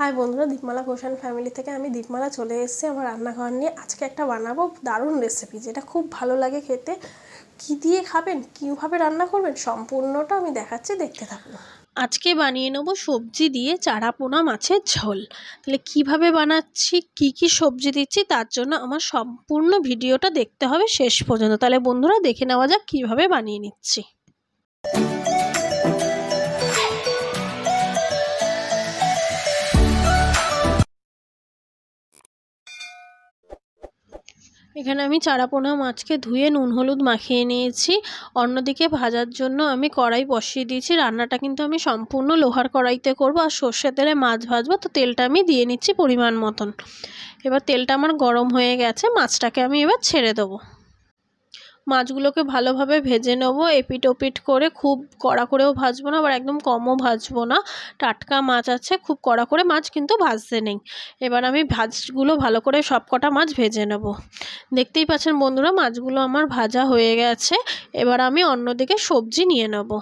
high বন্ধুরা Dipmala ঘোষান family থেকে আমি দীপমালা চলে এসেছি আমার রান্নাঘর নিয়ে আজকে একটা বানাবো দারুণ রেসিপি যেটা খুব ভালো লাগে খেতে কি দিয়ে খাবেন কীভাবে রান্না করবেন সম্পূর্ণটা আমি দেখাচ্ছি দেখতে থাকুন আজকে বানিয়ে নেবো সবজি দিয়ে চারাপোনা মাছের ঝোল তাহলে কিভাবে বানাচ্ছি কি কি সবজি দিচ্ছি তার জন্য আমার সম্পূর্ণ ভিডিওটা দেখতে হবে শেষ পর্যন্ত তাহলে বন্ধুরা দেখে নেওয়া যাক কীভাবে বানিয়ে নিচ্ছি এখানে আমি চারাপোনা মাছকে ধুয়ে নুন হলুদ মাখিয়ে নিয়েছি অন্যদিকে ভাজার জন্য আমি কড়াই বসিয়ে দিয়েছি রান্নাটা কিন্তু আমি সম্পূর্ণ লোহার কড়াইতে করব আর সর্ষে তেলে মাছ ভাজবো তো তেলটা আমি দিয়ে নিচ্ছি পরিমাণ মতন এবার তেলটা আমার গরম হয়ে গেছে মাছটাকে আমি এবার ছেড়ে দেবো মাছগুলোকে ভালোভাবে ভেজে নেবো এপিট ওপিট করে খুব কড়া করেও ভাজবো না আবার একদম কমও ভাজবো না টাটকা মাছ আছে খুব কড়া করে মাছ কিন্তু ভাজতে নেই এবার আমি ভাজগুলো ভালো করে সব কটা মাছ ভেজে নেব দেখতেই পাচ্ছেন বন্ধুরা মাছগুলো আমার ভাজা হয়ে গেছে এবার আমি অন্যদিকে সবজি নিয়ে নেবো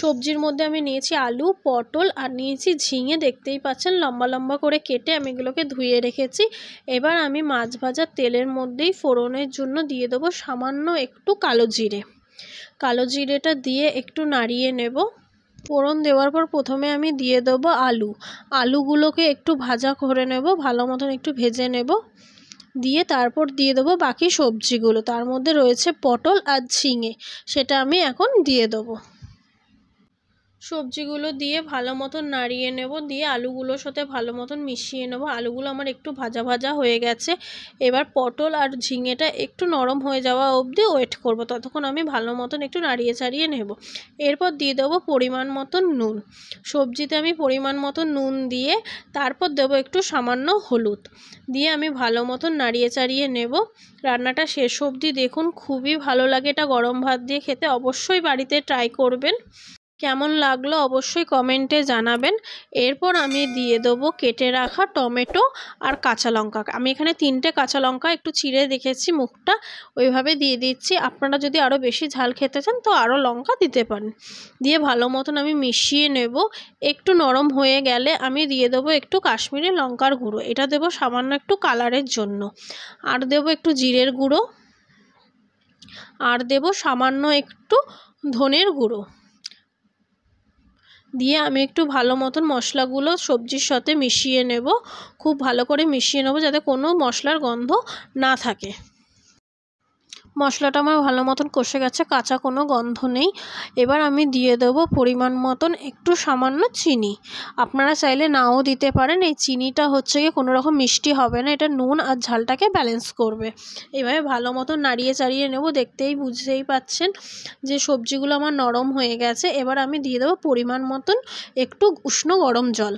সবজির মধ্যে আমি নিয়েছি আলু পটল আর নিয়েছি ঝিঙে দেখতেই পাচ্ছেন লম্বা লম্বা করে কেটে আমি এগুলোকে ধুয়ে রেখেছি এবার আমি মাছ ভাজার তেলের মধ্যেই ফোড়নের জন্য দিয়ে দেবো সামান্য একটু কালো জিরে কালো জিরেটা দিয়ে একটু নাড়িয়ে নেব ফোড়ন দেওয়ার পর প্রথমে আমি দিয়ে দেবো আলু আলুগুলোকে একটু ভাজা করে নেব ভালো মতন একটু ভেজে নেব দিয়ে তারপর দিয়ে দেবো বাকি সবজিগুলো তার মধ্যে রয়েছে পটল আর ঝিঙে সেটা আমি এখন দিয়ে দেবো সবজিগুলো দিয়ে ভালো মতন নাড়িয়ে নেব দিয়ে আলুগুলোর সাথে ভালো মতন মিশিয়ে নেব আলুগুলো আমার একটু ভাজা ভাজা হয়ে গেছে এবার পটল আর ঝিঙেটা একটু নরম হয়ে যাওয়া অবধি ওয়েট করব ততক্ষণ আমি ভালো মতন একটু নাড়িয়ে চাড়িয়ে নেব এরপর দিয়ে দেবো পরিমাণ মতন নুন সবজিতে আমি পরিমাণ মতন নুন দিয়ে তারপর দেব একটু সামান্য হলুদ দিয়ে আমি ভালো মতন নাড়িয়ে চাড়িয়ে নেব রান্নাটা শেষ অবধি দেখুন খুবই ভালো লাগে এটা গরম ভাত দিয়ে খেতে অবশ্যই বাড়িতে ট্রাই করবেন কেমন লাগলো অবশ্যই কমেন্টে জানাবেন এরপর আমি দিয়ে দেবো কেটে রাখা টমেটো আর কাঁচা লঙ্কা আমি এখানে তিনটে কাঁচা লঙ্কা একটু চিড়ে দেখেছি মুখটা ওইভাবে দিয়ে দিচ্ছি আপনারা যদি আরও বেশি ঝাল খেতে চান তো আরও লঙ্কা দিতে পারেন দিয়ে ভালো মতন আমি মিশিয়ে নেব একটু নরম হয়ে গেলে আমি দিয়ে দেবো একটু কাশ্মীরি লঙ্কার গুঁড়ো এটা দেবো সামান্য একটু কালারের জন্য আর দেবো একটু জিরের গুঁড়ো আর দেব সামান্য একটু ধনের গুঁড়ো দিয়ে আমি একটু ভালো মতন মশলাগুলো সবজির সাথে মিশিয়ে নেব খুব ভালো করে মিশিয়ে নেব যাতে কোনো মশলার গন্ধ না থাকে মশলাটা আমার ভালো মতন কষে গেছে কাঁচা কোনো গন্ধ নেই এবার আমি দিয়ে দেবো পরিমাণ মতন একটু সামান্য চিনি আপনারা চাইলে নাও দিতে পারেন এই চিনিটা হচ্ছে গিয়ে কোনো রকম মিষ্টি হবে না এটা নুন আর ঝালটাকে ব্যালেন্স করবে এভাবে ভালো মতন নাড়িয়ে চাড়িয়ে নেব দেখতেই বুঝতেই পাচ্ছেন যে সবজিগুলো আমার নরম হয়ে গেছে এবার আমি দিয়ে দেবো পরিমাণ মতন একটু উষ্ণ গরম জল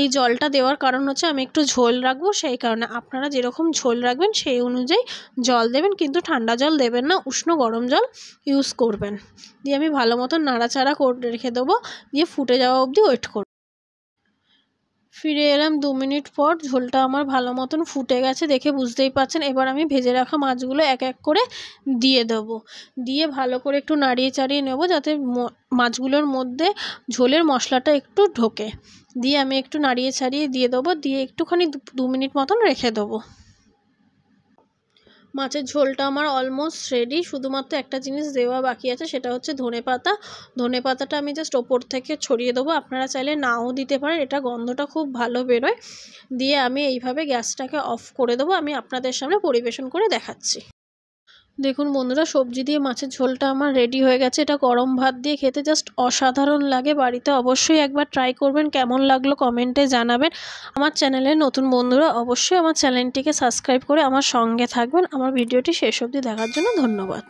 এই জলটা দেওয়ার কারণ হচ্ছে আমি একটু ঝোল রাখবো সেই কারণে আপনারা যেরকম ঝোল রাখবেন সেই অনুযায়ী জল দেবেন কিন্তু ঠান্ডা জল জল দেবেন না উষ্ণ গরম জল ইউজ করবেন দিয়ে আমি ভালো মতো নাড়াচাড়া করে রেখে দেবো দিয়ে ফুটে যাওয়া অবধি ওয়েট করব ফিরে এলাম দু মিনিট পর ঝোলটা আমার ভালো মতন ফুটে গেছে দেখে বুঝতেই পারছেন এবার আমি ভেজে রাখা মাছগুলো এক এক করে দিয়ে দেব দিয়ে ভালো করে একটু নাড়িয়ে চাড়িয়ে নেব যাতে মাছগুলোর মধ্যে ঝোলের মশলাটা একটু ঢোকে দিয়ে আমি একটু নাড়িয়ে ছাড়িয়ে দিয়ে দেবো দিয়ে একটুখানি দু মিনিট মতন রেখে দেবো মাছের ঝোলটা আমার অলমোস্ট রেডি শুধুমাত্র একটা জিনিস দেওয়া বাকি আছে সেটা হচ্ছে ধনে পাতা ধনে পাতাটা আমি জাস্ট ওপর থেকে ছড়িয়ে দেবো আপনারা চাইলে নাও দিতে পারেন এটা গন্ধটা খুব ভালো বেরোয় দিয়ে আমি এইভাবে গ্যাসটাকে অফ করে দেবো আমি আপনাদের সামনে পরিবেশন করে দেখাচ্ছি দেখুন বন্ধুরা সবজি দিয়ে মাছের ঝোলটা আমার রেডি হয়ে গেছে এটা গরম ভাত দিয়ে খেতে জাস্ট অসাধারণ লাগে বাড়িতে অবশ্যই একবার ট্রাই করবেন কেমন লাগলো কমেন্টে জানাবেন আমার চ্যানেলে নতুন বন্ধুরা অবশ্যই আমার চ্যানেলটিকে সাবস্ক্রাইব করে আমার সঙ্গে থাকবেন আমার ভিডিওটি শেষ অবধি দেখার জন্য ধন্যবাদ